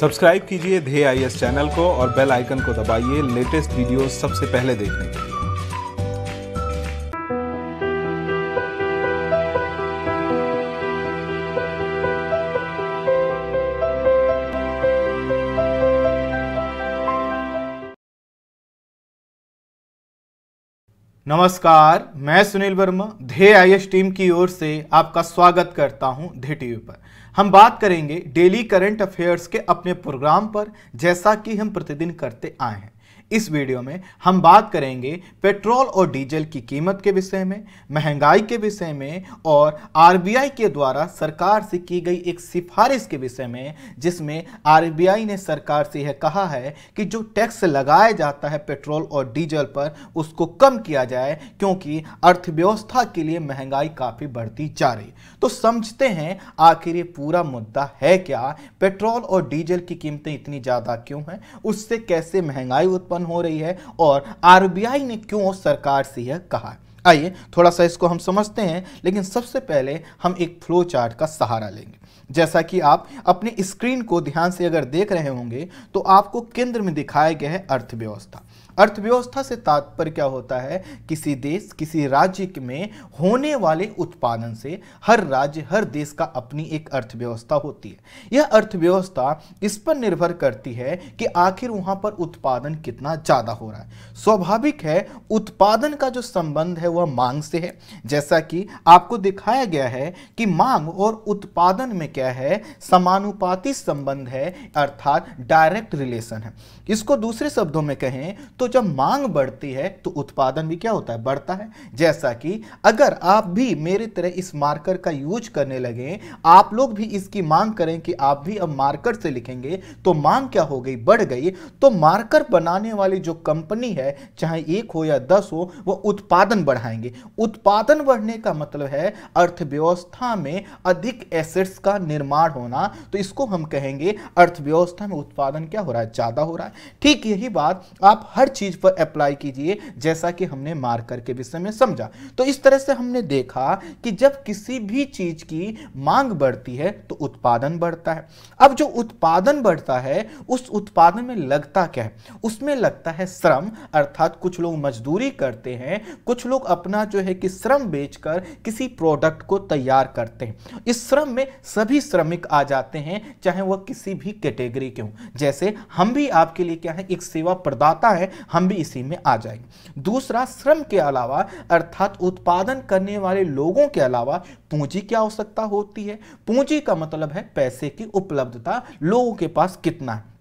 Subscribe कीजिए धे आई channel को और बेल आइकन को दबाइए लेटेस्ट वीडियो सबसे पहले देखने के लिए नमस्कार मैं सुनील वर्मा धे आई टीम की ओर से आपका स्वागत करता हूं धे टीवी पर हम बात करेंगे डेली करंट अफेयर्स के अपने प्रोग्राम पर जैसा कि हम प्रतिदिन करते आए हैं इस वीडियो में हम बात करेंगे पेट्रोल और डीजल की कीमत के विषय में महंगाई के विषय में और आरबीआई के द्वारा सरकार से की गई एक सिफारिश के विषय में जिसमें आरबीआई ने सरकार से यह कहा है कि जो टैक्स लगाया जाता है पेट्रोल और डीजल पर उसको कम किया जाए क्योंकि अर्थव्यवस्था के लिए महंगाई काफ़ी बढ़ती जा रही तो समझते हैं आखिर ये पूरा मुद्दा है क्या पेट्रोल और डीजल की कीमतें इतनी ज़्यादा क्यों हैं उससे कैसे महंगाई उत्पन्न हो रही है और आरबीआई ने क्यों सरकार से यह कहा आइए थोड़ा सा इसको हम समझते हैं लेकिन सबसे पहले हम एक फ्लो चार्ट का सहारा लेंगे जैसा कि आप अपने स्क्रीन को ध्यान से अगर देख रहे होंगे तो आपको केंद्र में दिखाया गया है अर्थव्यवस्था अर्थव्यवस्था से तात्पर्य क्या होता है किसी देश किसी राज्य में होने वाले उत्पादन से हर राज्य हर देश का अपनी एक अर्थव्यवस्था होती है यह अर्थव्यवस्था इस पर निर्भर करती है कि आखिर वहां पर उत्पादन कितना ज़्यादा हो रहा है स्वाभाविक है उत्पादन का जो संबंध है वह मांग से है जैसा कि आपको दिखाया गया है कि मांग और उत्पादन में क्या है समानुपाती संबंध है अर्थात डायरेक्ट रिलेशन है इसको दूसरे शब्दों में कहें तो तो जब मांग बढ़ती है तो उत्पादन भी क्या होता है बढ़ता है जैसा कि अगर आप भी मेरी तरह इस मार्कर का यूज करने लगे आप लोग भी इसकी मांग करें कि आप भी अब मार्कर से लिखेंगे तो मांग क्या हो गई बढ़ गई तो मार्कर बनाने वाली जो कंपनी है चाहे एक हो या दस हो वह उत्पादन बढ़ाएंगे उत्पादन बढ़ने का मतलब है अर्थव्यवस्था में अधिक एसेट्स का निर्माण होना तो इसको हम कहेंगे अर्थव्यवस्था में उत्पादन क्या हो रहा है ज़्यादा हो रहा है ठीक यही बात आप हर चीज पर अप्लाई कीजिए जैसा कि हमने मार्कर के विषय में समझा तो इस तरह से हमने देखा कि जब किसी भी चीज की मांग बढ़ती है तो उत्पादन बढ़ता है अब जो उत्पादन बढ़ता है उस उत्पादन में लगता क्या है उसमें लगता है श्रम अर्थात कुछ लोग मजदूरी करते हैं कुछ लोग अपना जो है कि श्रम बेचकर किसी प्रोडक्ट को तैयार करते हैं इस श्रम में सभी श्रमिक आ जाते हैं चाहे वह किसी भी कैटेगरी के हों जैसे हम भी आपके लिए क्या है एक सेवा प्रदाता है हम भी इसी में आ जाएंगे दूसरा श्रम के अलावा अर्थात उत्पादन करने वाले लोगों के अलावा पूंजी की आवश्यकता होती है पूंजी का मतलब है पैसे की उपलब्धता लोगों के पास कितना है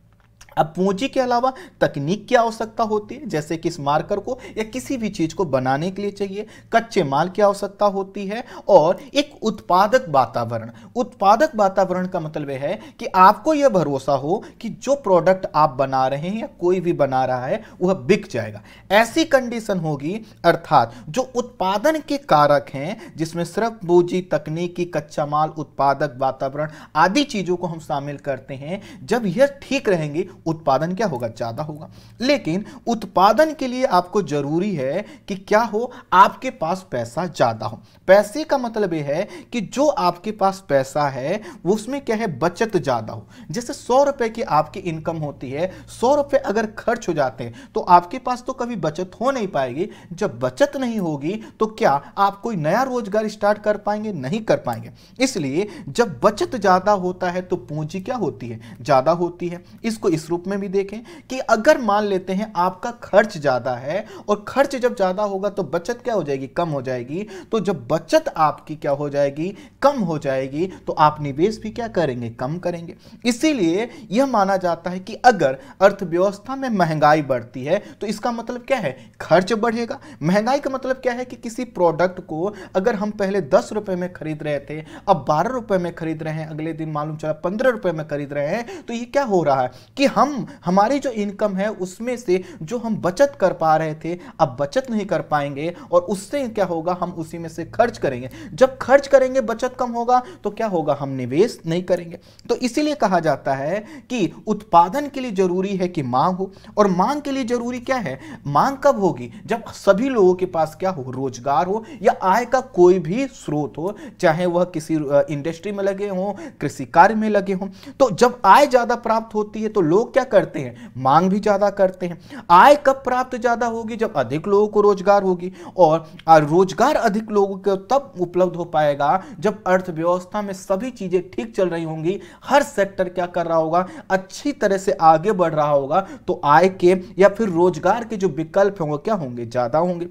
अब पूंजी के अलावा तकनीक की आवश्यकता होती है जैसे कि इस मार्कर को या किसी भी चीज़ को बनाने के लिए चाहिए कच्चे माल की आवश्यकता होती है और एक उत्पादक वातावरण उत्पादक वातावरण का मतलब यह है कि आपको यह भरोसा हो कि जो प्रोडक्ट आप बना रहे हैं या कोई भी बना रहा है वह बिक जाएगा ऐसी कंडीशन होगी अर्थात जो उत्पादन के कारक हैं जिसमें सिर्फ पूंजी तकनीकी कच्चा माल उत्पादक वातावरण आदि चीज़ों को हम शामिल करते हैं जब यह ठीक रहेंगे उत्पादन क्या होगा ज़्यादा होगा लेकिन उत्पादन के लिए आपको ज़रूरी है कि क्या हो आपके पास पैसा ज़्यादा हो पैसे का मतलब यह है कि जो आपके पास पैसा है उसमें क्या है बचत ज़्यादा हो जैसे सौ रुपए की आपकी इनकम होती है सौ रुपए अगर खर्च हो जाते हैं तो आपके पास तो कभी बचत हो नहीं पाएगी जब बचत नहीं होगी तो क्या आप कोई नया रोजगार स्टार्ट कर पाएंगे नहीं कर पाएंगे इसलिए जब बचत ज़्यादा होता है तो पूंजी क्या होती है ज़्यादा होती है इसको इस रूप में भी देखें कि अगर मान लेते हैं आपका खर्च ज़्यादा है और खर्च जब ज़्यादा होगा तो बचत क्या हो जाएगी कम हो जाएगी तो जब बचत आपकी क्या हो जाएगी कम हो जाएगी तो आप निवेश भी क्या करेंगे कम करेंगे इसीलिए यह माना जाता है कि अगर अर्थव्यवस्था में महंगाई बढ़ती है तो इसका मतलब क्या है खर्च बढ़ेगा महंगाई का मतलब क्या है कि किसी प्रोडक्ट को अगर हम पहले दस रुपए में खरीद रहे थे अब बारह रुपए में खरीद रहे हैं अगले दिन मालूम चला पंद्रह रुपए में खरीद रहे हैं तो ये क्या हो रहा है कि हम हम हमारी जो इनकम है उसमें से जो हम बचत कर पा रहे थे अब बचत नहीं कर पाएंगे और उससे क्या होगा हम उसी में से खर्च करेंगे जब खर्च करेंगे बचत कम होगा तो क्या होगा हम निवेश नहीं करेंगे तो इसीलिए कहा जाता है कि उत्पादन के लिए जरूरी है कि मांग हो और मांग के लिए जरूरी क्या है मांग कब होगी जब सभी लोगों के पास क्या हो रोजगार हो या आय का कोई भी स्रोत हो चाहे वह किसी इंडस्ट्री में लगे हों कृषि कार्य में लगे हों तो जब आय ज्यादा प्राप्त होती है तो लोग क्या करते हैं मांग भी ज़्यादा करते हैं आय कब प्राप्त ज़्यादा होगी जब अधिक लोगों को रोजगार होगी और रोजगार अधिक लोगों को तब उपलब्ध हो पाएगा जब अर्थव्यवस्था में सभी चीज़ें ठीक चल रही होंगी हर सेक्टर क्या कर रहा होगा अच्छी तरह से आगे बढ़ रहा होगा तो आय के या फिर रोजगार के जो विकल्प होंगे क्या होंगे ज़्यादा होंगे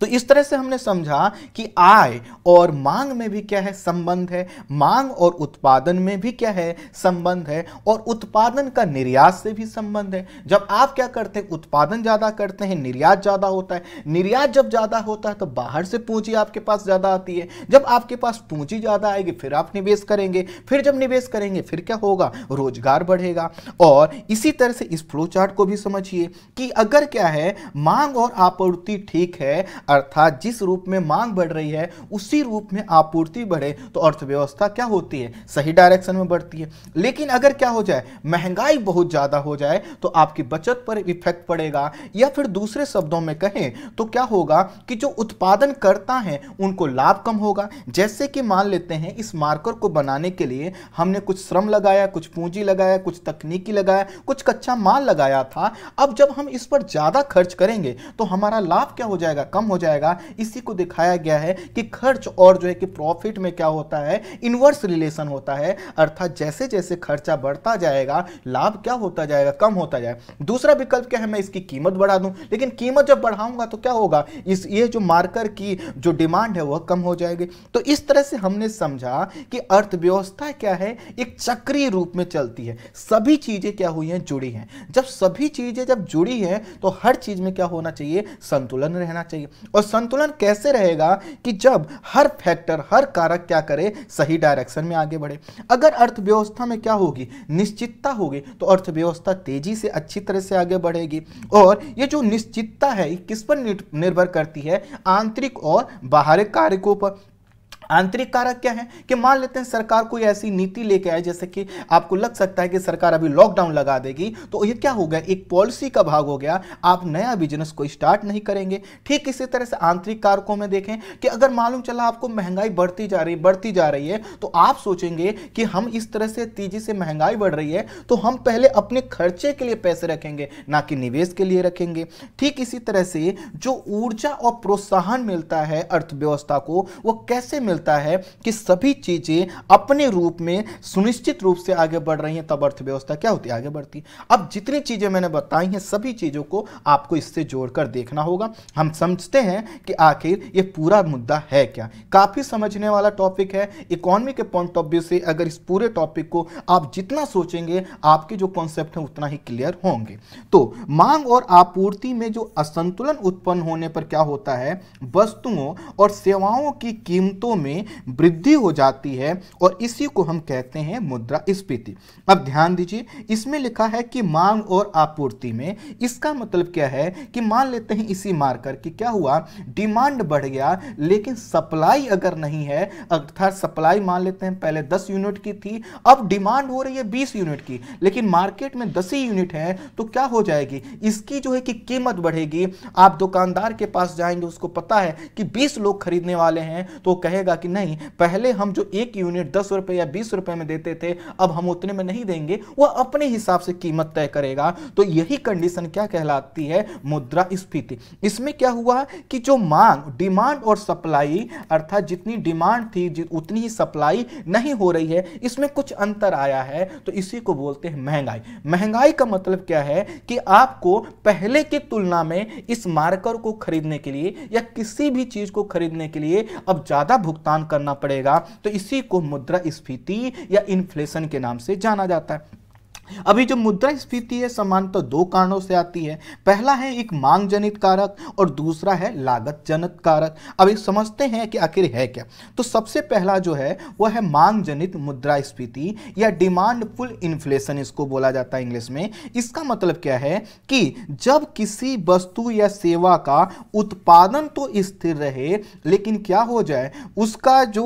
तो इस तरह से हमने समझा कि आय और मांग में भी क्या है संबंध है मांग और उत्पादन में भी क्या है संबंध है और उत्पादन का निर्यात से भी संबंध है जब आप क्या करते हैं उत्पादन ज़्यादा करते हैं निर्यात ज़्यादा होता है निर्यात जब ज़्यादा होता है तो बाहर से पूंजी आपके पास ज़्यादा आती है जब आपके पास पूंजी ज़्यादा आएगी फिर आप निवेश करेंगे फिर जब निवेश करेंगे फिर क्या होगा रोजगार बढ़ेगा और इसी तरह से इस फ्लो चार्ट को भी समझिए कि अगर क्या है मांग और आपूर्ति ठीक है अर्थात जिस रूप में मांग बढ़ रही है उसी रूप में आपूर्ति बढ़े तो अर्थव्यवस्था क्या होती है सही डायरेक्शन में बढ़ती है लेकिन अगर क्या हो जाए महंगाई बहुत ज़्यादा हो जाए तो आपकी बचत पर इफेक्ट पड़ेगा या फिर दूसरे शब्दों में कहें तो क्या होगा कि जो उत्पादन करता है उनको लाभ कम होगा जैसे कि मान लेते हैं इस मार्कर को बनाने के लिए हमने कुछ श्रम लगाया कुछ पूंजी लगाया कुछ तकनीकी लगाया कुछ कच्चा माल लगाया था अब जब हम इस पर ज़्यादा खर्च करेंगे तो हमारा लाभ क्या हो जाएगा कम हो जाएगा इसी को दिखाया गया है कि खर्च और जो है कि प्रॉफिट में क्या होता है इनवर्स रिलेशन होता है अर्थात जैसे जैसे खर्चा बढ़ता जाएगा लाभ क्या होता जाएगा कम होता जाए दूसरा विकल्प क्या है मैं इसकी कीमत बढ़ा दूं लेकिन कीमत जब बढ़ाऊंगा तो क्या होगा इस ये जो मार्कर की जो डिमांड है वह कम हो जाएगी तो इस तरह से हमने समझा कि अर्थव्यवस्था क्या है एक चक्रीय रूप में चलती है सभी चीजें क्या हुई हैं जुड़ी हैं जब सभी चीजें जब जुड़ी हैं तो हर चीज में क्या होना चाहिए संतुलन रहना चाहिए रहेगी और संतुलन कैसे रहेगा कि जब हर फैक्टर हर कारक क्या करे सही डायरेक्शन में आगे बढ़े अगर अर्थव्यवस्था में क्या होगी निश्चितता होगी तो अर्थव्यवस्था तेजी से अच्छी तरह से आगे बढ़ेगी और ये जो निश्चितता है किस पर निर्भर करती है आंतरिक और बाहरी कारकों पर आंतरिक कारक क्या है कि मान लेते हैं सरकार कोई ऐसी नीति लेके आए जैसे कि आपको लग सकता है कि सरकार अभी लॉकडाउन लगा देगी तो ये क्या हो गया एक पॉलिसी का भाग हो गया आप नया बिजनेस को स्टार्ट नहीं करेंगे ठीक इसी तरह से आंतरिक कारकों में देखें कि अगर मालूम चला आपको महंगाई बढ़ती जा रही बढ़ती जा रही है तो आप सोचेंगे कि हम इस तरह से तेजी से महंगाई बढ़ रही है तो हम पहले अपने खर्चे के लिए पैसे रखेंगे ना कि निवेश के लिए रखेंगे ठीक इसी तरह से जो ऊर्जा और प्रोत्साहन मिलता है अर्थव्यवस्था को वो कैसे मिल मिलता है कि सभी चीज़ें अपने रूप में सुनिश्चित रूप से आगे बढ़ रही हैं तब अर्थव्यवस्था क्या होती है आगे बढ़ती अब जितनी चीज़ें मैंने बताई हैं सभी चीज़ों को आपको इससे जोड़कर देखना होगा हम समझते हैं कि आखिर ये पूरा मुद्दा है क्या काफ़ी समझने वाला टॉपिक है इकोनॉमी के पॉइंट ऑफ व्यू से अगर इस पूरे टॉपिक को आप जितना सोचेंगे आपके जो कॉन्सेप्ट हैं उतना ही क्लियर होंगे तो मांग और आपूर्ति में जो असंतुलन उत्पन्न होने पर क्या होता है वस्तुओं और सेवाओं की कीमतों में में वृद्धि हो जाती है और इसी को हम कहते हैं मुद्रा स्फीति अब ध्यान दीजिए इसमें लिखा है कि मांग और आपूर्ति में इसका मतलब क्या है कि मान लेते हैं इसी मार्कर कि क्या हुआ डिमांड बढ़ गया लेकिन सप्लाई अगर नहीं है अर्थात सप्लाई मान लेते हैं पहले 10 यूनिट की थी अब डिमांड हो रही है 20 यूनिट की लेकिन मार्केट में 10 ही यूनिट है तो क्या हो जाएगी इसकी जो है कि कीमत बढ़ेगी आप दुकानदार के पास जाएंगे उसको पता है कि 20 लोग खरीदने वाले हैं तो कहेगा लगा कि नहीं पहले हम जो एक यूनिट दस रुपए या बीस रुपए में देते थे अब हम उतने में नहीं देंगे वह अपने हिसाब से कीमत तय करेगा तो यही कंडीशन क्या कहलाती है मुद्रा स्फीति इसमें क्या हुआ कि जो मांग डिमांड और सप्लाई अर्थात जितनी डिमांड थी उतनी ही सप्लाई नहीं हो रही है इसमें कुछ अंतर आया है तो इसी को बोलते हैं महंगाई महंगाई का मतलब क्या है कि आपको पहले की तुलना में इस मार्कर को खरीदने के लिए या किसी भी चीज को खरीदने के लिए अब ज्यादा भुगतान भुगतान करना पड़ेगा तो इसी को मुद्रा स्फीति या इन्फ्लेशन के नाम से जाना जाता है अभी जो मुद्रास्फीति है समानता तो दो कारणों से आती है पहला है एक मांग जनित कारक और दूसरा है लागत जनित कारक अभी समझते हैं कि आखिर है क्या तो सबसे पहला जो है वह है मांग जनित स्फीति या डिमांड फुल इन्फ्लेशन इसको बोला जाता है इंग्लिश में इसका मतलब क्या है कि जब किसी वस्तु या सेवा का उत्पादन तो स्थिर रहे लेकिन क्या हो जाए उसका जो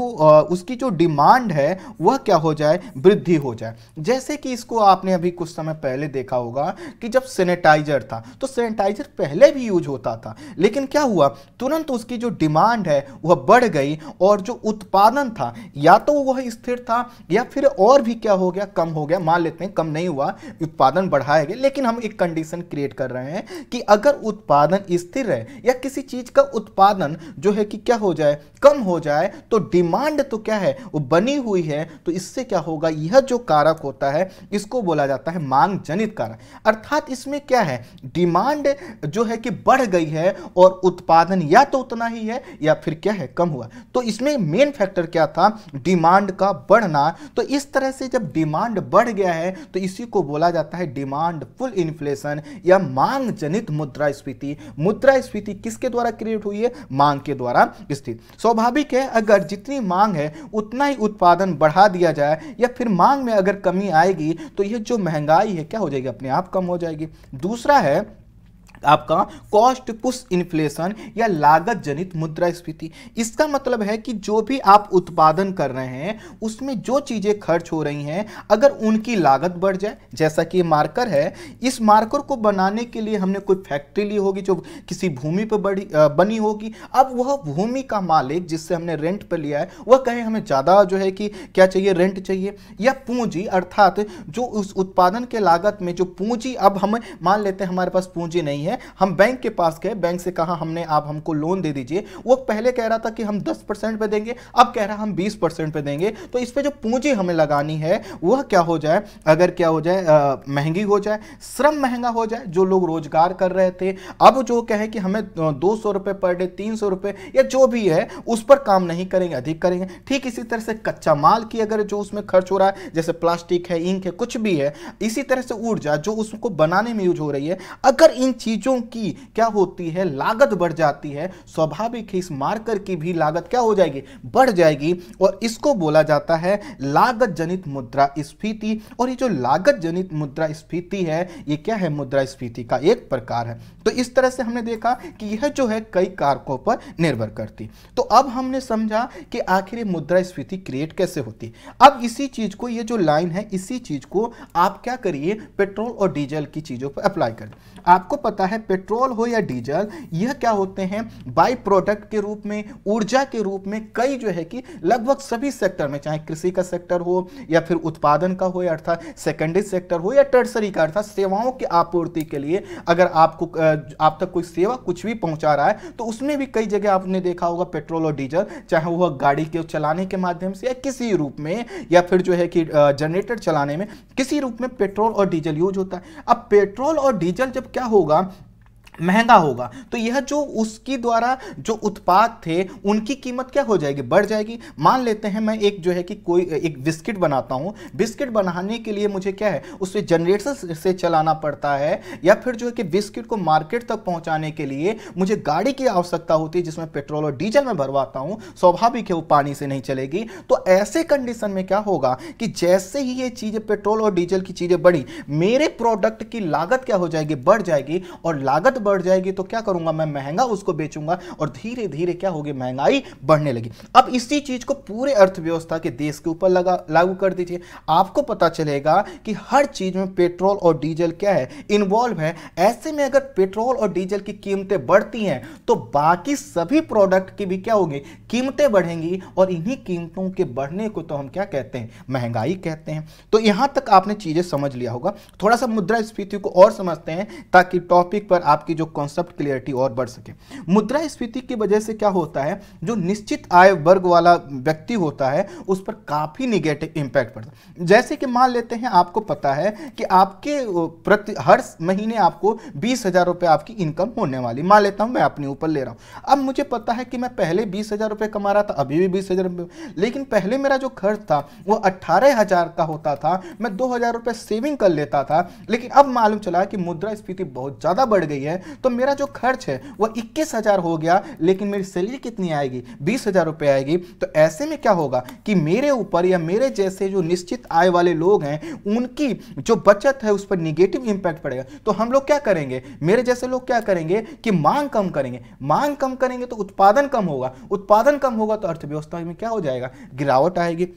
उसकी जो डिमांड है वह क्या हो जाए वृद्धि हो जाए जैसे कि इसको आपने आपने अभी कुछ समय पहले देखा होगा कि जब सैनिटाइजर था तो सैनिटाइजर पहले भी यूज होता था लेकिन क्या हुआ तुरंत उसकी जो डिमांड है वह बढ़ गई और जो उत्पादन था या तो वह स्थिर था या फिर और भी क्या हो गया कम हो गया मान लेते हैं कम नहीं हुआ उत्पादन बढ़ाया गया लेकिन हम एक कंडीशन क्रिएट कर रहे हैं कि अगर उत्पादन स्थिर है या किसी चीज का उत्पादन जो है कि क्या हो जाए कम हो जाए तो डिमांड तो क्या है वो बनी हुई है तो इससे क्या होगा यह जो कारक होता है इसको बोला बोला जाता है मांग जनित कारण अर्थात इसमें क्या है डिमांड जो है कि बढ़ गई है और उत्पादन या तो उतना ही है या फिर क्या है कम हुआ तो इसमें मेन फैक्टर क्या था डिमांड का बढ़ना तो इस तरह से जब डिमांड बढ़ गया है तो इसी को बोला जाता है डिमांड फुल इन्फ्लेशन या मांग जनित मुद्रास्फीति मुद्रास्फीति किसके द्वारा क्रिएट हुई है मांग के द्वारा स्थित स्वाभाविक है अगर जितनी मांग है उतना ही उत्पादन बढ़ा दिया जाए या फिर मांग में अगर कमी आएगी तो यह जो महंगाई है क्या हो जाएगी अपने आप कम हो जाएगी दूसरा है आपका कॉस्ट पुश इन्फ्लेशन या लागत जनित मुद्रा स्फीति इसका मतलब है कि जो भी आप उत्पादन कर रहे हैं उसमें जो चीज़ें खर्च हो रही हैं अगर उनकी लागत बढ़ जाए जैसा कि मार्कर है इस मार्कर को बनाने के लिए हमने कोई फैक्ट्री ली होगी जो किसी भूमि पर बड़ी बनी होगी अब वह भूमि का मालिक जिससे हमने रेंट पर लिया है वह कहे हमें ज़्यादा जो है कि क्या चाहिए रेंट चाहिए या पूंजी अर्थात जो उस उत्पादन के लागत में जो पूंजी अब हम मान लेते हैं हमारे पास पूंजी नहीं है है हम बैंक के पास गए बैंक से कहा हमने आप हमको लोन दे दीजिए वो पहले कह रहा था कि हम दस परसेंट पे देंगे अब कह रहा हम बीस परसेंट पे देंगे तो इस पर जो पूंजी हमें लगानी है वह क्या हो जाए अगर क्या हो जाए आ, महंगी हो जाए श्रम महंगा हो जाए जो लोग रोजगार कर रहे थे अब जो कहे कि हमें दो सौ पर डे तीन सौ या जो भी है उस पर काम नहीं करेंगे अधिक करेंगे ठीक इसी तरह से कच्चा माल की अगर जो उसमें खर्च हो रहा है जैसे प्लास्टिक है इंक है कुछ भी है इसी तरह से ऊर्जा जो उसको बनाने में यूज हो रही है अगर इन चीज चीजों की क्या होती है लागत बढ़ जाती है स्वाभाविक इस मार्कर की भी लागत क्या हो जाएगी बढ़ जाएगी और इसको बोला जाता है लागत जनित मुद्रा स्फीति और ये जो लागत जनित मुद्रा स्फीति है ये क्या है मुद्रा स्फीति का एक प्रकार है तो इस तरह से हमने देखा कि यह जो है कई कारकों पर निर्भर करती तो अब हमने समझा कि आखिर मुद्रा स्फीति क्रिएट कैसे होती अब इसी चीज को ये जो लाइन है इसी चीज को आप क्या करिए पेट्रोल और डीजल की चीजों पर अप्लाई कर आपको पता है है पेट्रोल हो या डीजल यह क्या होते हैं बाई प्रोडक्ट के रूप में ऊर्जा के रूप में कई जो है कि लगभग सभी सेक्टर में चाहे कृषि का सेक्टर हो या फिर उत्पादन का हो अर्थात सेकेंडरी सेक्टर हो या टर्सरी का अर्थात सेवाओं की आपूर्ति के लिए अगर आपको आप तक कोई सेवा कुछ भी पहुंचा रहा है तो उसमें भी कई जगह आपने देखा होगा पेट्रोल और डीजल चाहे वह गाड़ी के चलाने के माध्यम से या किसी रूप में या फिर जो है कि जनरेटर चलाने में किसी रूप में पेट्रोल और डीजल यूज होता है अब पेट्रोल और डीजल जब क्या होगा महंगा होगा तो यह जो उसकी द्वारा जो उत्पाद थे उनकी कीमत क्या हो जाएगी बढ़ जाएगी मान लेते हैं मैं एक जो है कि कोई एक बिस्किट बनाता हूँ बिस्किट बनाने के लिए मुझे क्या है उसे जनरेटर से चलाना पड़ता है या फिर जो है कि बिस्किट को मार्केट तक पहुँचाने के लिए मुझे गाड़ी की आवश्यकता होती है जिसमें पेट्रोल और डीजल में भरवाता हूँ स्वाभाविक है वो पानी से नहीं चलेगी तो ऐसे कंडीशन में क्या होगा कि जैसे ही ये चीज़ें पेट्रोल और डीजल की चीज़ें बढ़ी मेरे प्रोडक्ट की लागत क्या हो जाएगी बढ़ जाएगी और लागत बढ़ बढ़ जाएगी तो क्या करूंगा मैं महंगा उसको बेचूंगा और धीरे धीरे क्या होगी महंगाई बढ़ने लगी अब इसी चीज को पूरे अर्थव्यवस्था के देश के ऊपर लागू कर दीजिए आपको पता चलेगा कि हर चीज में पेट्रोल और डीजल क्या है इन्वॉल्व है ऐसे में अगर पेट्रोल और डीजल की कीमतें बढ़ती हैं तो बाकी सभी प्रोडक्ट की भी क्या होगी कीमतें बढ़ेंगी और इन्हीं कीमतों के बढ़ने को तो हम क्या कहते हैं महंगाई कहते हैं तो यहां तक आपने चीजें समझ लिया होगा थोड़ा सा मुद्रा स्फीति को और समझते हैं ताकि टॉपिक पर आपकी जो कॉन्सेप्ट क्लियरिटी और बढ़ सके मुद्रा स्फीति की वजह से क्या होता है जो निश्चित आय वर्ग वाला व्यक्ति होता है उस पर काफ़ी निगेटिव इंपैक्ट पड़ता है जैसे कि मान लेते हैं आपको पता है कि आपके प्रति हर महीने आपको बीस हज़ार रुपए आपकी इनकम होने वाली मान लेता हूं मैं अपने ऊपर ले रहा हूं अब मुझे पता है कि मैं पहले बीस हज़ार रुपए कमा रहा था अभी भी बीस हज़ार लेकिन पहले मेरा जो खर्च था वो अट्ठारह हज़ार का होता था मैं दो हज़ार रुपये सेविंग कर लेता था लेकिन अब मालूम चला कि मुद्रा स्फीति बहुत ज़्यादा बढ़ गई है तो मेरा जो खर्च है वो इक्कीस हज़ार हो गया लेकिन मेरी सैलरी कितनी आएगी बीस हज़ार रुपये आएगी तो ऐसे में क्या होगा कि मेरे ऊपर या मेरे जैसे जो निश्चित आय वाले लोग हैं उनकी जो बचत है उस पर निगेटिव इंपैक्ट पड़ेगा तो हम लोग क्या करेंगे मेरे जैसे लोग क्या करेंगे कि मांग कम करेंगे मांग कम करेंगे तो उत्पादन कम होगा उत्पादन कम होगा तो अर्थव्यवस्था में क्या हो जाएगा गिरावट आएगी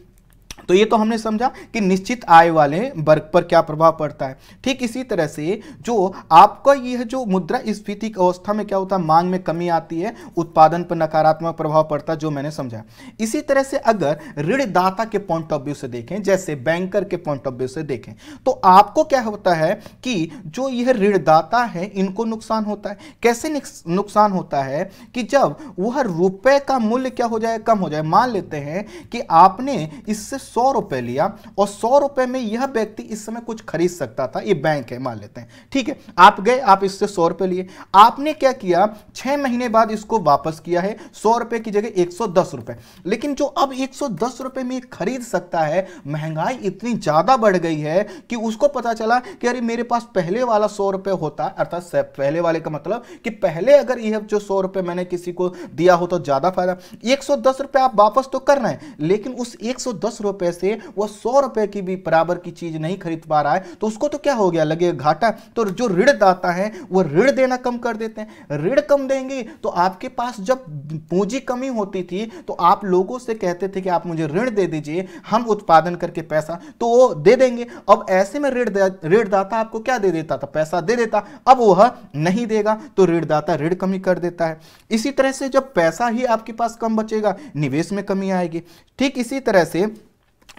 तो ये तो हमने समझा कि निश्चित आय वाले वर्ग पर क्या प्रभाव पड़ता है ठीक इसी तरह से जो आपका यह जो मुद्रा स्फीति की अवस्था में क्या होता है मांग में कमी आती है उत्पादन पर नकारात्मक प्रभाव पड़ता है जो मैंने समझा इसी तरह से अगर ऋणदाता के पॉइंट ऑफ व्यू से देखें जैसे बैंकर के पॉइंट ऑफ व्यू से देखें तो आपको क्या होता है कि जो यह ऋणदाता है इनको नुकसान होता है कैसे नुकसान होता है कि जब वह रुपये का मूल्य क्या हो जाए कम हो जाए मान लेते हैं कि आपने इससे सौ रुपए लिया और सौ रुपए में यह व्यक्ति इस समय कुछ खरीद सकता था ये बैंक है मान लेते हैं ठीक है आप गए आप इससे सौ रुपए लिए आपने क्या किया छह महीने बाद इसको वापस किया है सौ रुपए की जगह एक सौ दस रुपए लेकिन जो अब एक सौ दस रुपए में खरीद सकता है महंगाई इतनी ज्यादा बढ़ गई है कि उसको पता चला कि अरे मेरे पास पहले वाला सौ रुपए होता अर्थात पहले वाले का मतलब कि पहले अगर यह जो सौ रुपए मैंने किसी को दिया हो तो ज्यादा फायदा एक सौ दस रुपए आप वापस तो करना है लेकिन उस एक सौ दस रुपए रुपए से वो सौ रुपए की भी बराबर की चीज नहीं खरीद पा रहा है तो उसको तो क्या हो गया लगे घाटा तो जो ऋणदाता है वो ऋण देना कम कर देते हैं ऋण कम देंगे तो आपके पास जब पूंजी कमी होती थी तो आप लोगों से कहते थे कि आप मुझे ऋण दे दीजिए हम उत्पादन करके पैसा तो वो दे देंगे अब ऐसे में ऋण ऋणदाता आपको क्या दे देता था पैसा दे देता अब वह नहीं देगा तो ऋणदाता ऋण कमी कर देता है इसी तरह से जब पैसा ही आपके पास कम बचेगा निवेश में कमी आएगी ठीक इसी तरह से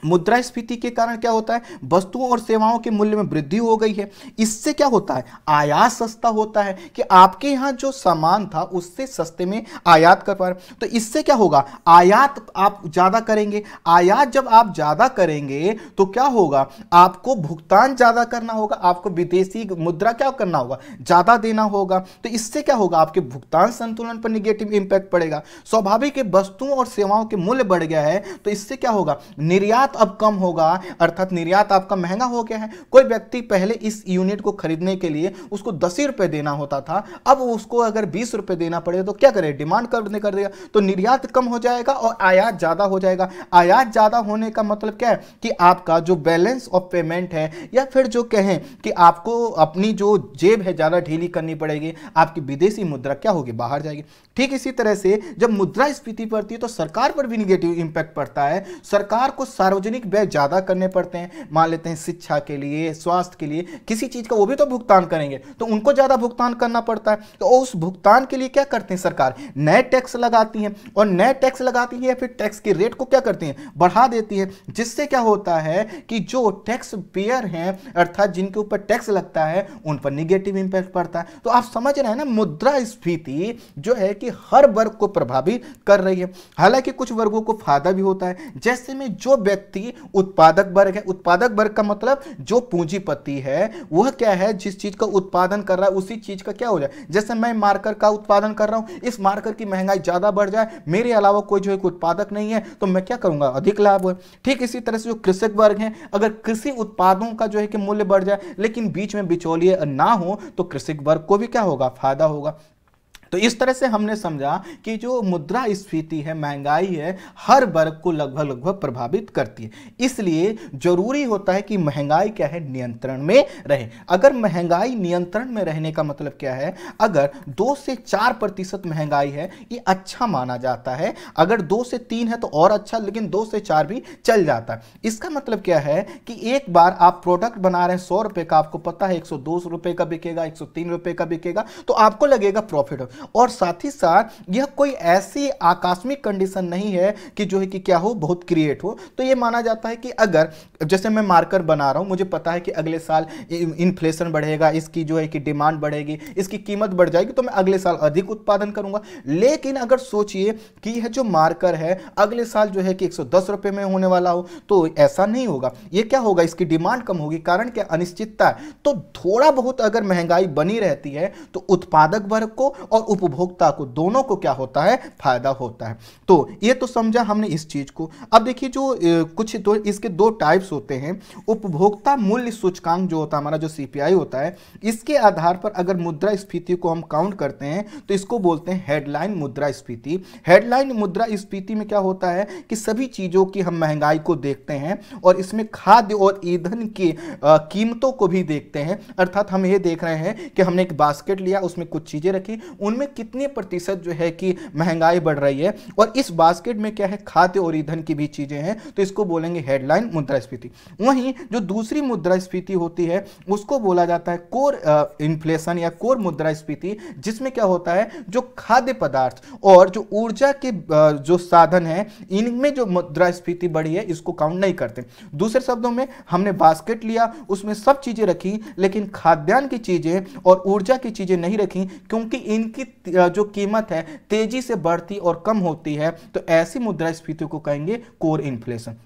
मुद्रास्फीति के कारण क्या होता है वस्तुओं और सेवाओं के मूल्य में वृद्धि हो गई है इससे क्या होता है आयात सस्ता होता है कि आपके यहाँ जो सामान था उससे सस्ते में आयात कर पा रहे तो इससे क्या होगा आयात आप ज़्यादा करेंगे आयात जब आप ज़्यादा करेंगे तो क्या होगा आपको भुगतान ज़्यादा करना होगा आपको विदेशी मुद्रा क्या करना होगा ज़्यादा देना होगा तो इससे क्या होगा आपके भुगतान संतुलन पर निगेटिव इम्पैक्ट पड़ेगा स्वाभाविक वस्तुओं और सेवाओं के मूल्य बढ़ गया है तो इससे क्या होगा निर्यात अब कम होगा अर्थात निर्यात आपका महंगा हो गया है कोई व्यक्ति पहले इस यूनिट को खरीदने के लिए उसको दस ही रुपए देना होता था अब उसको अगर बीस रुपए देना पड़े तो क्या करे डिमांड कर, कर देगा तो निर्यात कम हो जाएगा और आयात ज़्यादा हो जाएगा आयात ज़्यादा होने का मतलब क्या है कि आपका जो बैलेंस ऑफ पेमेंट है या फिर जो कहें कि आपको अपनी जो जेब है ज़्यादा ढीली करनी पड़ेगी आपकी विदेशी मुद्रा क्या होगी बाहर जाएगी ठीक इसी तरह से जब मुद्रा स्फीति पड़ती है तो सरकार पर भी निगेटिव इंपैक्ट पड़ता है सरकार को सार्वजनिक सार्वजनिक व्यय ज़्यादा करने पड़ते हैं मान लेते हैं शिक्षा के लिए स्वास्थ्य के लिए किसी चीज़ का वो भी तो भुगतान करेंगे तो उनको ज़्यादा भुगतान करना पड़ता है तो उस भुगतान के लिए क्या करते हैं सरकार नए टैक्स लगाती है और नए टैक्स लगाती है या फिर टैक्स के रेट को क्या करती है बढ़ा देती है जिससे क्या होता है कि जो टैक्स पेयर हैं अर्थात जिनके ऊपर टैक्स लगता है उन पर निगेटिव इंपैक्ट पड़ता है तो आप समझ रहे हैं ना मुद्रा स्फीति जो है कि हर वर्ग को प्रभावित कर रही है हालांकि कुछ वर्गों को फायदा भी होता है जैसे में जो व्यक्ति व्यक्ति उत्पादक वर्ग है उत्पादक वर्ग का मतलब जो पूंजीपति है वह क्या है जिस चीज का उत्पादन कर रहा है उसी चीज का क्या हो जाए जैसे मैं मार्कर का उत्पादन कर रहा हूं इस मार्कर की महंगाई ज्यादा बढ़ जाए मेरे अलावा कोई जो एक उत्पादक नहीं है तो मैं क्या करूंगा अधिक लाभ ठीक इसी तरह से जो कृषक वर्ग है अगर कृषि उत्पादों का जो है कि मूल्य बढ़ जाए लेकिन बीच में बिचौलिए ना हो तो कृषक वर्ग को भी क्या होगा फायदा होगा तो इस तरह से हमने समझा कि जो मुद्रा स्फीति है महंगाई है हर वर्ग को लगभग लगभग प्रभावित करती है इसलिए जरूरी होता है कि महंगाई क्या है नियंत्रण में रहे अगर महंगाई नियंत्रण में रहने का मतलब क्या है अगर दो से चार प्रतिशत महंगाई है ये अच्छा माना जाता है अगर दो से तीन है तो और अच्छा लेकिन दो से चार भी चल जाता है इसका मतलब क्या है कि एक बार आप प्रोडक्ट बना रहे हैं सौ रुपए का आपको पता है एक सौ दो रुपये का बिकेगा एक सौ तीन रुपये का बिकेगा तो आपको लगेगा प्रॉफिट और साथ ही साथ यह कोई ऐसी आकस्मिक कंडीशन नहीं है कि जो है कि क्या हो बहुत क्रिएट हो तो यह माना जाता है कि अगर जैसे मैं मार्कर बना रहा हूं मुझे पता है कि अगले साल इन्फ्लेशन बढ़ेगा इसकी जो है कि डिमांड बढ़ेगी इसकी कीमत बढ़ जाएगी तो मैं अगले साल अधिक उत्पादन करूंगा लेकिन अगर सोचिए कि यह जो मार्कर है अगले साल जो है कि एक रुपए में होने वाला हो तो ऐसा नहीं होगा यह क्या होगा इसकी डिमांड कम होगी कारण क्या अनिश्चितता तो थोड़ा बहुत अगर महंगाई बनी रहती है तो उत्पादक वर्ग को और उपभोक्ता को दोनों को क्या होता है फायदा होता है तो ये तो समझा हमने इस चीज को अब देखिए जो कुछ तो इसके दो टाइप्स होते हैं उपभोक्ता मूल्य सूचकांक जो होता है हमारा जो सीपीआई होता है इसके आधार पर अगर मुद्रा स्फीति को हम काउंट करते हैं तो इसको बोलते हैं हेडलाइन मुद्रा स्फीति हेडलाइन मुद्रा स्फीति में क्या होता है कि सभी चीजों की हम महंगाई को देखते हैं और इसमें खाद्य और ईंधन की कीमतों को भी देखते हैं अर्थात हम ये देख रहे हैं कि हमने एक बास्केट लिया उसमें कुछ चीजें रखी उन उनमें कितने प्रतिशत जो है कि महंगाई बढ़ रही है और इस बास्केट में क्या है खाद्य और ईंधन की भी चीज़ें हैं तो इसको बोलेंगे हेडलाइन मुद्रास्फीति वहीं जो दूसरी मुद्रास्फीति होती है उसको बोला जाता है कोर इन्फ्लेशन या कोर मुद्रास्फीति जिसमें क्या होता है जो खाद्य पदार्थ और जो ऊर्जा के जो साधन है इनमें जो मुद्रास्फीति बढ़ी है इसको काउंट नहीं करते दूसरे शब्दों में हमने बास्केट लिया उसमें सब चीज़ें रखी लेकिन खाद्यान्न की चीज़ें और ऊर्जा की चीज़ें नहीं रखी क्योंकि इनकी इसकी जो कीमत है तेजी से बढ़ती और कम होती है तो ऐसी मुद्रास्फीति को कहेंगे कोर इन्फ्लेशन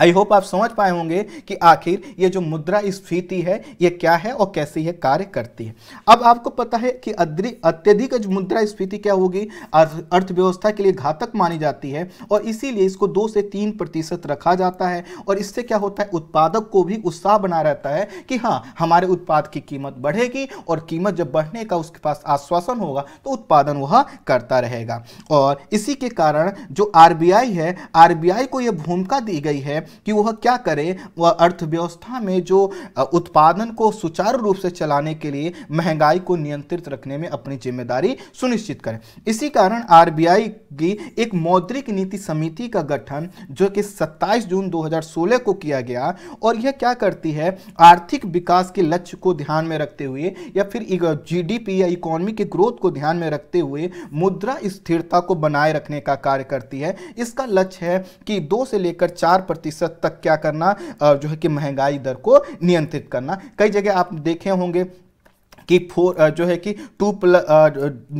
आई होप आप समझ पाए होंगे कि आखिर ये जो मुद्रा स्फीति है ये क्या है और कैसे ये कार्य करती है अब आपको पता है कि अत्यधिक मुद्रा स्फीति क्या होगी अर्थव्यवस्था के लिए घातक मानी जाती है और इसीलिए इसको दो से तीन प्रतिशत रखा जाता है और इससे क्या होता है उत्पादक को भी उत्साह बना रहता है कि हाँ हमारे उत्पाद की कीमत बढ़ेगी और कीमत जब बढ़ने का उसके पास आश्वासन होगा तो उत्पादन वह करता रहेगा और इसी के कारण जो आर है आर को यह भूमिका दी गई है हैं कि वह क्या करें वह अर्थव्यवस्था में जो उत्पादन को सुचारू रूप से चलाने के लिए महंगाई को नियंत्रित रखने में अपनी जिम्मेदारी सुनिश्चित करें इसी कारण आर की एक मौद्रिक नीति समिति का गठन जो कि 27 जून 2016 को किया गया और यह क्या करती है आर्थिक विकास के लक्ष्य को ध्यान में रखते हुए या फिर जीडीपी या इकोनॉमी के ग्रोथ को ध्यान में रखते हुए मुद्रा स्थिरता को बनाए रखने का कार्य करती है इसका लक्ष्य है कि दो से लेकर चार प्रति प्रतिशत तक क्या करना जो है कि महंगाई दर को नियंत्रित करना कई जगह आप देखे होंगे कि फोर जो है कि टू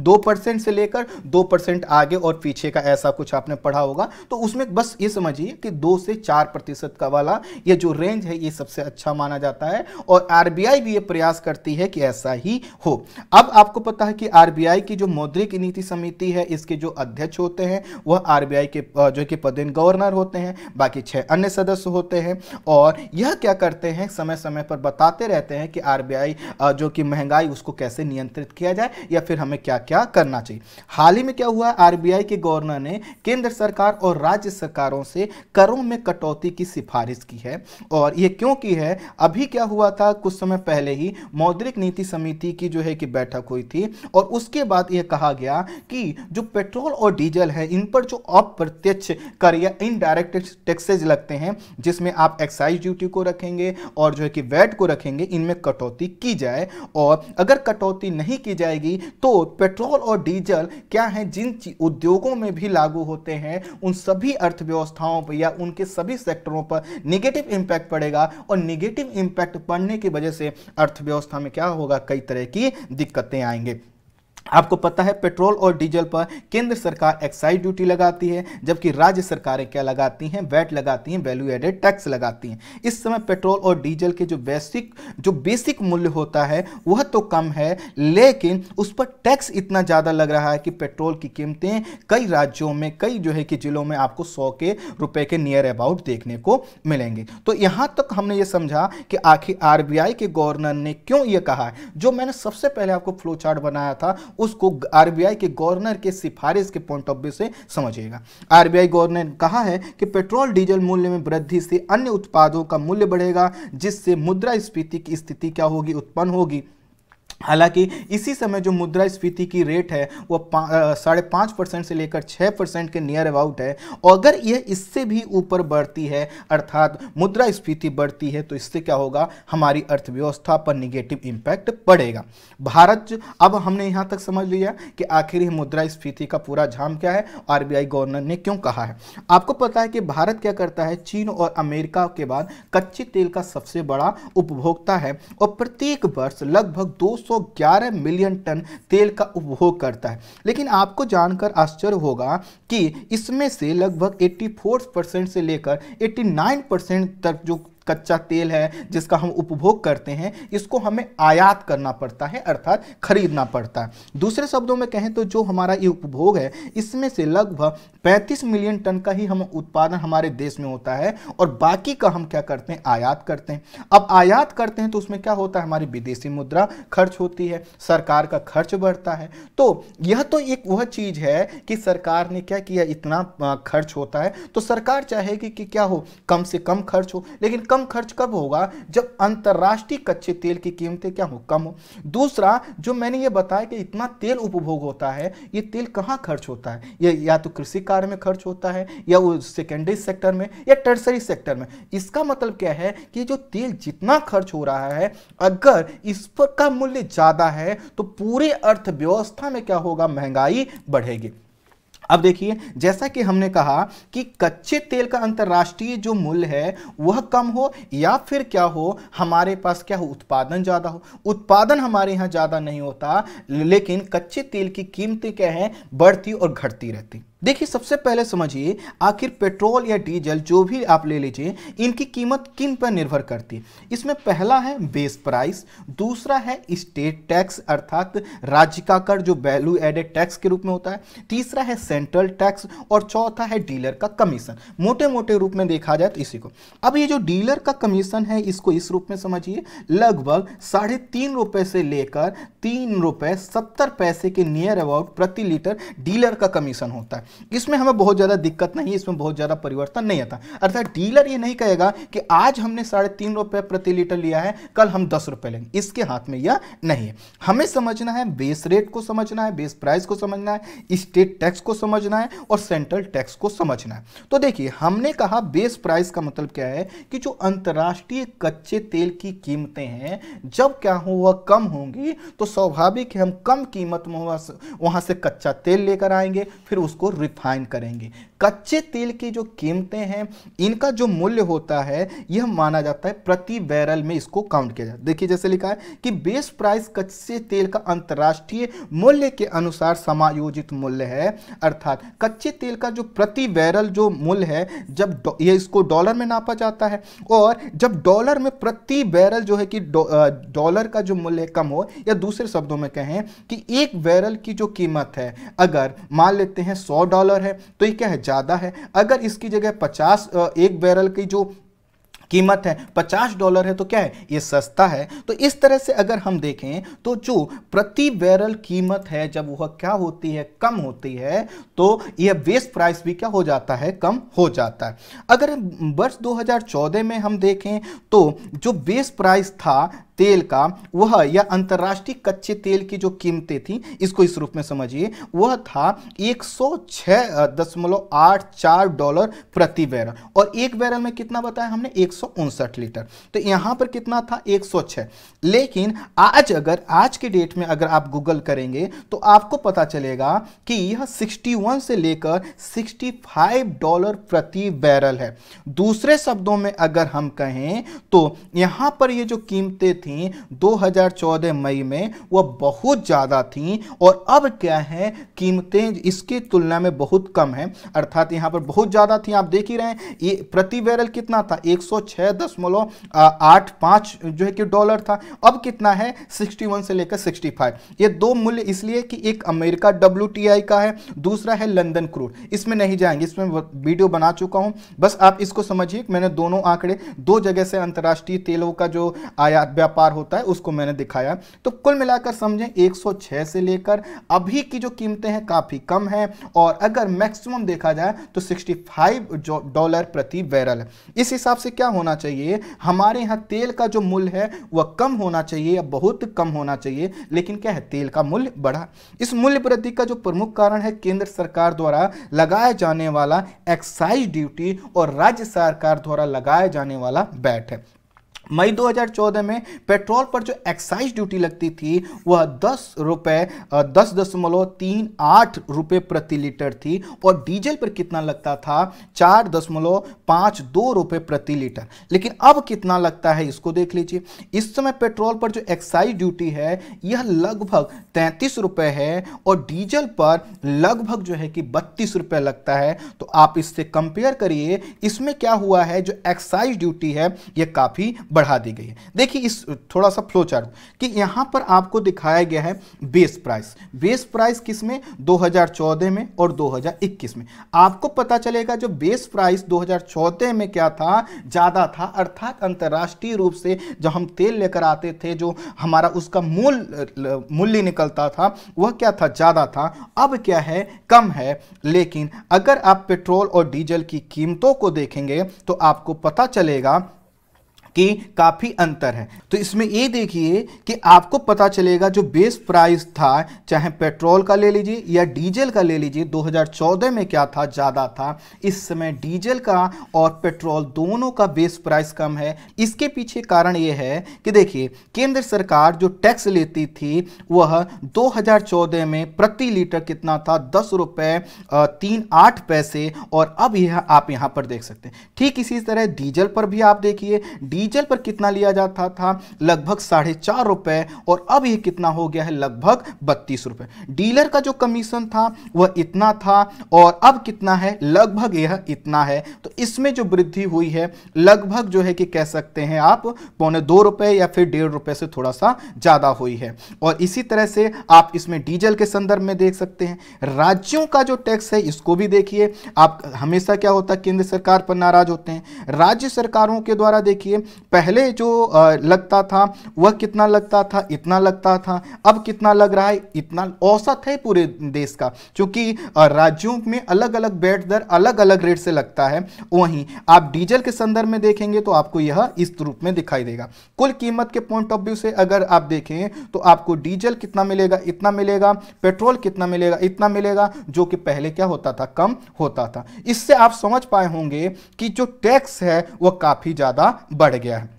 दो परसेंट से लेकर दो परसेंट आगे और पीछे का ऐसा कुछ आपने पढ़ा होगा तो उसमें बस ये समझिए कि दो से चार प्रतिशत का वाला ये जो रेंज है ये सबसे अच्छा माना जाता है और आर भी ये प्रयास करती है कि ऐसा ही हो अब आपको पता है कि आर की जो मौद्रिक नीति समिति है इसके जो अध्यक्ष होते हैं वह आर के जो कि पदेन गवर्नर होते हैं बाकी छह अन्य सदस्य होते हैं और यह क्या करते हैं समय समय पर बताते रहते हैं कि आरबीआई जो कि महंगाई महंगाई उसको कैसे नियंत्रित किया जाए या फिर हमें क्या क्या करना चाहिए हाल ही में क्या हुआ आरबीआई के गवर्नर ने केंद्र सरकार और राज्य सरकारों से करों में कटौती की सिफारिश की है और ये क्यों की है अभी क्या हुआ था कुछ समय पहले ही मौद्रिक नीति समिति की जो है कि बैठक हुई थी और उसके बाद यह कहा गया कि जो पेट्रोल और डीजल है इन पर जो अप्रत्यक्ष कर या इनडायरेक्ट टैक्सेज लगते हैं जिसमें आप एक्साइज ड्यूटी को रखेंगे और जो है कि वैट को रखेंगे इनमें कटौती की जाए और अगर कटौती नहीं की जाएगी तो पेट्रोल और डीजल क्या है जिन उद्योगों में भी लागू होते हैं उन सभी अर्थव्यवस्थाओं पर या उनके सभी सेक्टरों पर निगेटिव इंपैक्ट पड़ेगा और निगेटिव इंपैक्ट पड़ने की वजह से अर्थव्यवस्था में क्या होगा कई तरह की दिक्कतें आएंगे आपको पता है पेट्रोल और डीजल पर केंद्र सरकार एक्साइज ड्यूटी लगाती है जबकि राज्य सरकारें क्या लगाती हैं वैट लगाती हैं वैल्यू एडेड टैक्स लगाती हैं इस समय पेट्रोल और डीजल के जो बेसिक जो बेसिक मूल्य होता है वह तो कम है लेकिन उस पर टैक्स इतना ज़्यादा लग रहा है कि पेट्रोल की कीमतें कई राज्यों में कई जो है कि जिलों में आपको सौ के रुपये के नियर अबाउट देखने को मिलेंगे तो यहाँ तक हमने ये समझा कि आखिर आर के गवर्नर ने क्यों ये कहा है जो मैंने सबसे पहले आपको फ्लो चार्ट बनाया था उसको आरबीआई के गवर्नर के सिफारिश के पॉइंट ऑफ व्यू से समझिएगा आरबीआई गवर्नर ने कहा है कि पेट्रोल डीजल मूल्य में वृद्धि से अन्य उत्पादों का मूल्य बढ़ेगा जिससे मुद्रा स्फीति की स्थिति क्या होगी उत्पन्न होगी हालांकि इसी समय जो मुद्रा स्फीति की रेट है वो साढ़े पाँच परसेंट से लेकर छः परसेंट के नियर अबाउट है और अगर यह इससे भी ऊपर बढ़ती है अर्थात मुद्रा स्फीति बढ़ती है तो इससे क्या होगा हमारी अर्थव्यवस्था पर निगेटिव इम्पैक्ट पड़ेगा भारत अब हमने यहाँ तक समझ लिया कि आखिर यह स्फीति का पूरा झाम क्या है आर गवर्नर ने क्यों कहा है आपको पता है कि भारत क्या करता है चीन और अमेरिका के बाद कच्चे तेल का सबसे बड़ा उपभोक्ता है और प्रत्येक वर्ष लगभग दो 211 मिलियन टन तेल का उपभोग करता है लेकिन आपको जानकर आश्चर्य होगा कि इसमें से लगभग 84 परसेंट से लेकर 89 परसेंट तक जो कच्चा तेल है जिसका हम उपभोग करते हैं इसको हमें आयात करना पड़ता है अर्थात खरीदना पड़ता है दूसरे शब्दों में कहें तो जो हमारा ये उपभोग है इसमें से लगभग 35 मिलियन टन का ही हम उत्पादन हमारे देश में होता है और बाकी का हम क्या करते हैं आयात करते हैं अब आयात करते हैं तो उसमें क्या होता है हमारी विदेशी मुद्रा खर्च होती है सरकार का खर्च बढ़ता है तो यह तो एक वह चीज़ है कि सरकार ने क्या किया इतना खर्च होता है तो सरकार चाहेगी कि, कि क्या हो कम से कम खर्च हो लेकिन कम कम खर्च कब होगा जब अंतर्राष्ट्रीय कच्चे तेल की कीमतें क्या हो कम हो दूसरा जो मैंने ये बताया कि इतना तेल उपभोग होता है ये तेल कहाँ खर्च होता है ये या तो कृषि कार्य में खर्च होता है या वो सेकेंडरी सेक्टर में या टर्सरी सेक्टर में इसका मतलब क्या है कि जो तेल जितना खर्च हो रहा है अगर इस पर का मूल्य ज़्यादा है तो पूरे अर्थव्यवस्था में क्या होगा महंगाई बढ़ेगी अब देखिए जैसा कि हमने कहा कि कच्चे तेल का अंतर्राष्ट्रीय जो मूल्य है वह कम हो या फिर क्या हो हमारे पास क्या हो उत्पादन ज़्यादा हो उत्पादन हमारे यहाँ ज़्यादा नहीं होता लेकिन कच्चे तेल की कीमतें क्या है बढ़ती और घटती रहती देखिए सबसे पहले समझिए आखिर पेट्रोल या डीजल जो भी आप ले लीजिए इनकी कीमत किन पर निर्भर करती है इसमें पहला है बेस प्राइस दूसरा है स्टेट टैक्स अर्थात राज्य का कर जो वैल्यू एडेड टैक्स के रूप में होता है तीसरा है सेंट्रल टैक्स और चौथा है डीलर का कमीशन मोटे मोटे रूप में देखा जाए तो इसी को अब ये जो डीलर का कमीशन है इसको इस रूप में समझिए लगभग साढ़े तीन रुपये से लेकर तीन रुपये सत्तर पैसे के नियर अबाउट प्रति लीटर डीलर का कमीशन होता है इसमें हमें बहुत ज़्यादा दिक्कत नहीं इसमें बहुत ज़्यादा परिवर्तन नहीं आता अर्थात डीलर ये नहीं कहेगा कि आज हमने साढ़े तीन रुपये प्रति लीटर लिया है कल हम दस रुपये लेंगे इसके हाथ में यह नहीं है हमें समझना है बेस रेट को समझना है बेस प्राइस को समझना है स्टेट टैक्स को समझना है और सेंट्रल टैक्स को समझना है तो देखिए हमने कहा बेस प्राइस का मतलब क्या है कि जो अंतर्राष्ट्रीय कच्चे तेल की कीमतें हैं जब क्या हो वह कम होंगी तो स्वाभाविक है हम कम कीमत में वहाँ से कच्चा तेल लेकर आएंगे फिर उसको रिफाइन करेंगे कच्चे तेल की जो कीमतें हैं इनका जो मूल्य होता है यह माना जाता है प्रति बैरल में इसको काउंट किया जाता है देखिए जैसे लिखा है कि बेस प्राइस कच्चे तेल का अंतर्राष्ट्रीय मूल्य के अनुसार समायोजित मूल्य है अर्थात कच्चे तेल का जो प्रति बैरल जो मूल्य है जब यह इसको डॉलर में नापा जाता है और जब डॉलर में प्रति बैरल जो है कि डॉलर का जो मूल्य कम हो या दूसरे शब्दों में कहें कि एक बैरल की जो कीमत है अगर मान लेते हैं सौ डॉलर है तो ये क्या है ज़्यादा है अगर इसकी जगह पचास एक बैरल की जो कीमत है 50 डॉलर है तो क्या है ये सस्ता है तो इस तरह से अगर हम देखें तो जो प्रति बैरल कीमत है जब वह क्या होती है कम होती है तो यह वेस्ट प्राइस भी क्या हो जाता है कम हो जाता है अगर वर्ष 2014 में हम देखें तो जो वेस्ट प्राइस था तेल का वह या अंतर्राष्ट्रीय कच्चे तेल की जो कीमतें थी इसको इस रूप में समझिए वह था एक डॉलर प्रति बैरल और एक बैरल में कितना बताया हमने एक लीटर तो यहाँ पर कितना था 106 लेकिन आज अगर आज के डेट में अगर आप गूगल करेंगे तो आपको पता चलेगा कि यह 61 से लेकर 65 डॉलर प्रति बैरल है दूसरे शब्दों में अगर हम कहें तो यहाँ पर ये जो कीमतें थी थी 2014 मई में वह बहुत ज़्यादा थी और अब क्या है कीमतें इसकी तुलना में बहुत कम है अर्थात यहाँ पर बहुत ज़्यादा थी आप देख ही रहे हैं ये प्रति बैरल कितना था एक जो है कि डॉलर था अब कितना है 61 से लेकर 65 ये दो मूल्य इसलिए कि एक अमेरिका डब्ल्यू का है दूसरा है लंदन क्रूड इसमें नहीं जाएंगे इसमें वीडियो बना चुका हूँ बस आप इसको समझिए मैंने दोनों आंकड़े दो जगह से अंतर्राष्ट्रीय तेलों का जो आयात व्यापार पार होता है उसको मैंने दिखाया तो कुल मिलाकर समझें 106 से लेकर अभी की जो कीमतें हैं काफ़ी कम हैं और अगर मैक्सिमम देखा जाए तो 65 डॉलर प्रति बैरल इस हिसाब से क्या होना चाहिए हमारे यहाँ तेल का जो मूल्य है वह कम होना चाहिए या बहुत कम होना चाहिए लेकिन क्या है तेल का मूल्य बढ़ा इस मूल्य वृद्धि का जो प्रमुख कारण है केंद्र सरकार द्वारा लगाया जाने वाला एक्साइज ड्यूटी और राज्य सरकार द्वारा लगाया जाने वाला बैट है मई 2014 में पेट्रोल पर जो एक्साइज ड्यूटी लगती थी वह दस रुपये दस दशमलव तीन आठ रुपये प्रति लीटर थी और डीजल पर कितना लगता था चार दशमलव पाँच दो रुपये प्रति लीटर लेकिन अब कितना लगता है इसको देख लीजिए इस समय पेट्रोल पर जो एक्साइज ड्यूटी है यह लगभग तैंतीस रुपये है और डीजल पर लगभग जो है कि बत्तीस रुपये लगता है तो आप इससे कंपेयर करिए इसमें क्या हुआ है जो एक्साइज ड्यूटी है यह काफ़ी बढ़ा दी गई है देखिए इस थोड़ा सा फ्लो चार्ट कि यहाँ पर आपको दिखाया गया है बेस प्राइस बेस प्राइस किस में 2014 में और 2021 में आपको पता चलेगा जो बेस प्राइस 2014 में क्या था ज़्यादा था अर्थात अंतर्राष्ट्रीय रूप से जो हम तेल लेकर आते थे जो हमारा उसका मूल मूल्य निकलता था वह क्या था ज़्यादा था अब क्या है कम है लेकिन अगर आप पेट्रोल और डीजल की कीमतों को देखेंगे तो आपको पता चलेगा कि काफ़ी अंतर है तो इसमें ये देखिए कि आपको पता चलेगा जो बेस प्राइस था चाहे पेट्रोल का ले लीजिए या डीजल का ले लीजिए 2014 में क्या था ज़्यादा था इस समय डीजल का और पेट्रोल दोनों का बेस प्राइस कम है इसके पीछे कारण ये है कि देखिए केंद्र सरकार जो टैक्स लेती थी वह 2014 में प्रति लीटर कितना था दस रुपये तीन आठ पैसे और अब यह आप यहाँ पर देख सकते हैं ठीक इसी तरह डीजल पर भी आप देखिए डीजल डीजल पर कितना लिया जाता था लगभग साढ़े चार रुपए और अब यह कितना हो गया है लगभग बत्तीस रुपए डीलर का जो कमीशन था वह इतना था और अब कितना है लगभग यह इतना है तो इसमें जो वृद्धि हुई है लगभग जो है कि कह सकते हैं आप पौने दो रुपए या फिर डेढ़ रुपए से थोड़ा सा ज़्यादा हुई है और इसी तरह से आप इसमें डीजल के संदर्भ में देख सकते हैं राज्यों का जो टैक्स है इसको भी देखिए आप हमेशा क्या होता है केंद्र सरकार पर नाराज होते हैं राज्य सरकारों के द्वारा देखिए पहले जो लगता था वह कितना लगता था इतना लगता था अब कितना लग रहा है इतना औसत है पूरे देश का क्योंकि राज्यों में अलग अलग बेड दर अलग अलग रेट से लगता है वहीं आप डीजल के संदर्भ में देखेंगे तो आपको यह इस रूप में दिखाई देगा कुल कीमत के पॉइंट ऑफ व्यू से अगर आप देखें तो आपको डीजल कितना मिलेगा इतना मिलेगा पेट्रोल कितना मिलेगा इतना मिलेगा जो कि पहले क्या होता था कम होता था इससे आप समझ पाए होंगे कि जो टैक्स है वह काफ़ी ज़्यादा बढ़े guerra.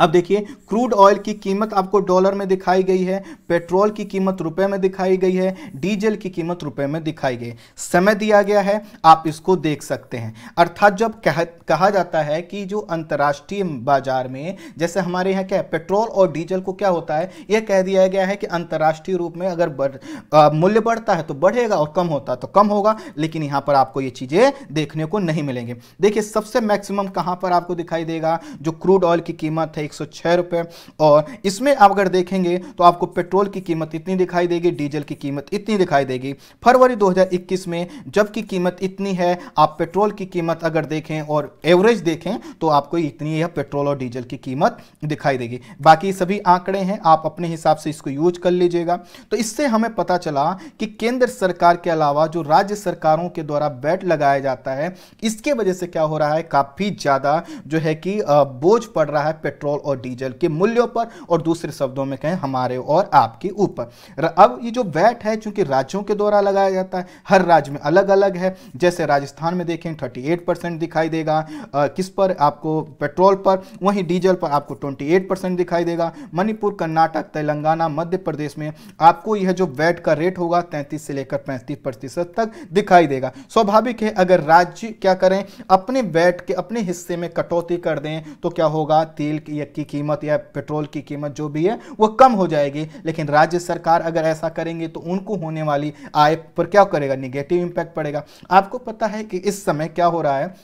अब देखिए क्रूड ऑयल की कीमत आपको डॉलर में दिखाई गई है पेट्रोल की कीमत रुपए में दिखाई गई है डीजल की कीमत रुपए में दिखाई गई समय दिया गया है आप इसको देख सकते हैं अर्थात जब कह, कहा जाता है कि जो अंतर्राष्ट्रीय बाजार में जैसे हमारे यहाँ क्या है पेट्रोल और डीजल को क्या होता है यह कह दिया गया है कि अंतर्राष्ट्रीय रूप में अगर बढ़, मूल्य बढ़ता है तो बढ़ेगा और कम होता है तो कम होगा लेकिन यहाँ पर आपको ये चीज़ें देखने को नहीं मिलेंगे देखिए सबसे मैक्सिमम कहाँ पर आपको दिखाई देगा जो क्रूड ऑयल की कीमत है एक सौ और इसमें आप अगर देखेंगे तो आपको पेट्रोल की कीमत इतनी दिखाई देगी डीजल की कीमत इतनी दिखाई देगी फरवरी 2021 में जबकि कीमत इतनी है आप पेट्रोल की कीमत अगर देखें और एवरेज देखें तो आपको इतनी यह पेट्रोल और डीजल की कीमत दिखाई देगी बाकी सभी आंकड़े हैं आप अपने हिसाब से इसको यूज कर लीजिएगा तो इससे हमें पता चला कि केंद्र सरकार के अलावा जो राज्य सरकारों के द्वारा बैट लगाया जाता है इसके वजह से क्या हो रहा है काफ़ी ज़्यादा जो है कि बोझ पड़ रहा है पेट्रोल पेट्रोल और डीजल के मूल्यों पर और दूसरे शब्दों में कहें हमारे और आपके ऊपर अब ये जो वैट है चूंकि राज्यों के द्वारा लगाया जाता है हर राज्य में अलग अलग है जैसे राजस्थान में देखें थर्टी दिखाई देगा आ, किस पर आपको पेट्रोल पर वहीं डीजल पर आपको ट्वेंटी दिखाई देगा मणिपुर कर्नाटक तेलंगाना मध्य प्रदेश में आपको यह जो वैट का रेट होगा तैंतीस से लेकर पैंतीस प्रतिशत तक दिखाई देगा स्वाभाविक है अगर राज्य क्या करें अपने वैट के अपने हिस्से में कटौती कर दें तो क्या होगा तेल या टेक की कीमत या पेट्रोल की कीमत जो भी है वो कम हो जाएगी लेकिन राज्य सरकार अगर ऐसा करेंगे तो उनको होने वाली आय पर क्या करेगा निगेटिव इम्पैक्ट पड़ेगा आपको पता है कि इस समय क्या हो रहा है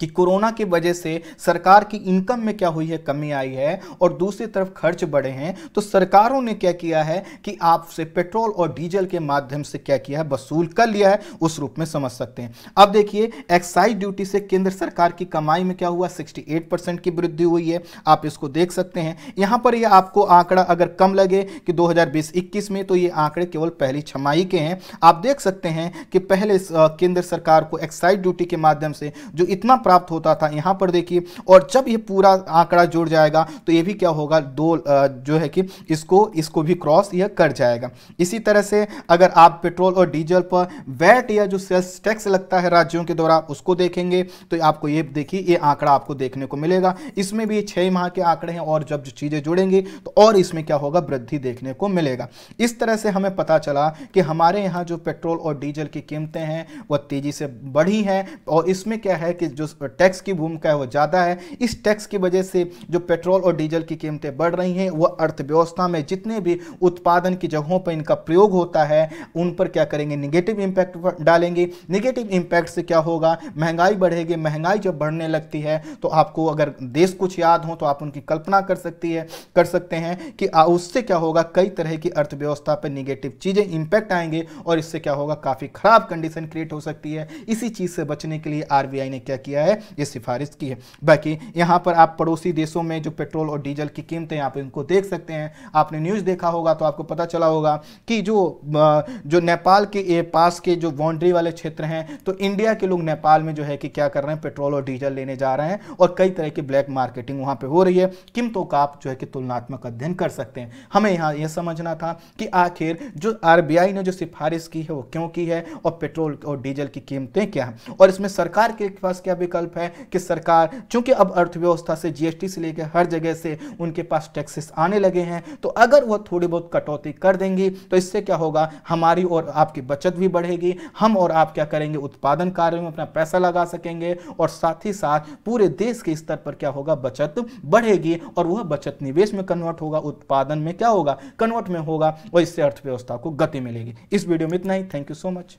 कि कोरोना की वजह से सरकार की इनकम में क्या हुई है कमी आई है और दूसरी तरफ खर्च बढ़े हैं तो सरकारों ने क्या किया है कि आपसे पेट्रोल और डीजल के माध्यम से क्या किया है वसूल कर लिया है उस रूप में समझ सकते हैं अब देखिए एक्साइज ड्यूटी से केंद्र सरकार की कमाई में क्या हुआ सिक्सटी परसेंट की वृद्धि हुई है आप इसको देख सकते हैं यहां पर यह आपको आंकड़ा अगर कम लगे कि दो 21 में तो ये आंकड़े केवल पहली छमाही के हैं आप देख सकते हैं कि पहले केंद्र सरकार को एक्साइज ड्यूटी के माध्यम से जो इतना प्राप्त होता था यहां पर देखिए और जब ये पूरा आंकड़ा जुड़ जाएगा तो ये भी क्या होगा दो जो है कि इसको इसको भी क्रॉस यह कर जाएगा इसी तरह से अगर आप पेट्रोल और डीजल पर वैट या जो सेल्स टैक्स लगता है राज्यों के द्वारा उसको देखेंगे तो आपको ये देखिए ये आंकड़ा आपको देखने को मिलेगा इसमें भी छह माह के आंकड़े हैं और जब चीज़ें जुड़ेंगे तो और इसमें क्या होगा वृद्धि देखने को मिलेगा इस तरह से हमें पता चला कि हमारे यहाँ जो पेट्रोल और डीजल की कीमतें हैं वह तेज़ी से बढ़ी हैं और इसमें क्या है कि जो टैक्स की भूमिका है वो ज़्यादा है इस टैक्स की वजह से जो पेट्रोल और डीजल की कीमतें बढ़ रही हैं वह अर्थव्यवस्था में जितने भी उत्पादन की जगहों पर इनका प्रयोग होता है उन पर क्या करेंगे निगेटिव इम्पैक्ट डालेंगे निगेटिव इम्पैक्ट से क्या होगा महंगाई बढ़ेगी महंगाई जब बढ़ने लगती है तो आपको अगर देश कुछ याद हो तो आप उनकी कल्पना कर सकती है कर सकते हैं कि उससे क्या होगा कई तरह की अर्थव्यवस्था पर निगेटिव चीज़ें इम्पैक्ट आएंगे और इससे क्या होगा काफ़ी खराब कंडीशन क्रिएट हो सकती है इसी चीज़ से बचने के लिए आरबीआई ने क्या किया है है ये सिफारिश की है बाकी यहाँ पर आप पड़ोसी देशों में जो पेट्रोल और डीजल की कीमतें आप इनको देख सकते हैं आपने न्यूज़ देखा होगा तो आपको पता चला होगा कि जो जो नेपाल के पास के जो बाउंड्री वाले क्षेत्र हैं तो इंडिया के लोग नेपाल में जो है कि क्या कर रहे हैं पेट्रोल और डीजल लेने जा रहे हैं और कई तरह की ब्लैक मार्केटिंग वहाँ पर हो रही है कीमतों का आप जो है कि तुलनात्मक अध्ययन कर सकते हैं हमें यहाँ यह समझना था कि आखिर जो आर ने जो सिफारिश की है वो क्यों की है और पेट्रोल और डीजल की कीमतें क्या हैं और इसमें सरकार के पास क्या विकल्प विकल्प है कि सरकार चूंकि अब अर्थव्यवस्था से जीएसटी से लेकर हर जगह से उनके पास टैक्सेस आने लगे हैं तो अगर वह थोड़ी बहुत कटौती कर देंगी तो इससे क्या होगा हमारी और आपकी बचत भी बढ़ेगी हम और आप क्या करेंगे उत्पादन कार्य में अपना पैसा लगा सकेंगे और साथ ही साथ पूरे देश के स्तर पर क्या होगा बचत बढ़ेगी और वह बचत निवेश में कन्वर्ट होगा उत्पादन में क्या होगा कन्वर्ट में होगा और इससे अर्थव्यवस्था को गति मिलेगी इस वीडियो में इतना ही थैंक यू सो मच